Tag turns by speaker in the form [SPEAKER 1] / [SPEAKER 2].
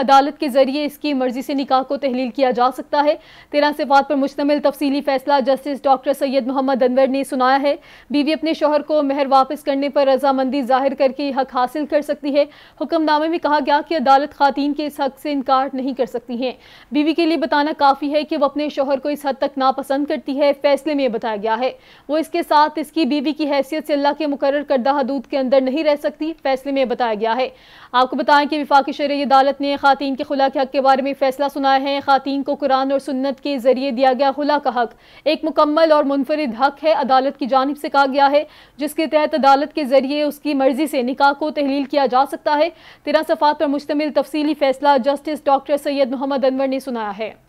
[SPEAKER 1] अदालत के जरिए इसकी मर्जी से निकाह को तहलील किया जा सकता है तेरह सिफात पर मुश्तमिल तफसीली फैसला जस्टिस डॉक्टर सैयद मोहम्मद अनवर ने सुनाया है बीवी अपने शोहर को महर वापस करने पर रजामंदी जाहिर करके हक हासिल कर सकती है हुक्मनामे में कहा गया कि अदालत खातन के इस हक से इनकार नहीं कर सकती हैं बीवी के लिए बताना काफ़ी है कि वह अपने शोहर को इस हद तक नापसंद करती है फैसले में बताया गया है वो इसके साथ इसकी बीवी की हैसियत से अल्लाह के मुकर करदा हदूद के अंदर नहीं रह सकती फैसले में बताया गया है आपको बताएं कि विफाक शर अदालत ने खातन के खुला के हक के बारे में फैसला सुनाया है खातन को कुरान और सुन्नत के जरिए दिया गया खुला का हक एक मुकम्मल और मुनफरद हक है अदालत की जानब से कहा गया है जिसके तहत अदालत के जरिए उसकी मर्जी से निकाह को तहलील किया जा सकता है तेरह सफ़ात पर मुश्तमिल तफसीली फैसला जस्टिस डॉक्टर सैयद मोहम्मद अनवर ने सुनाया है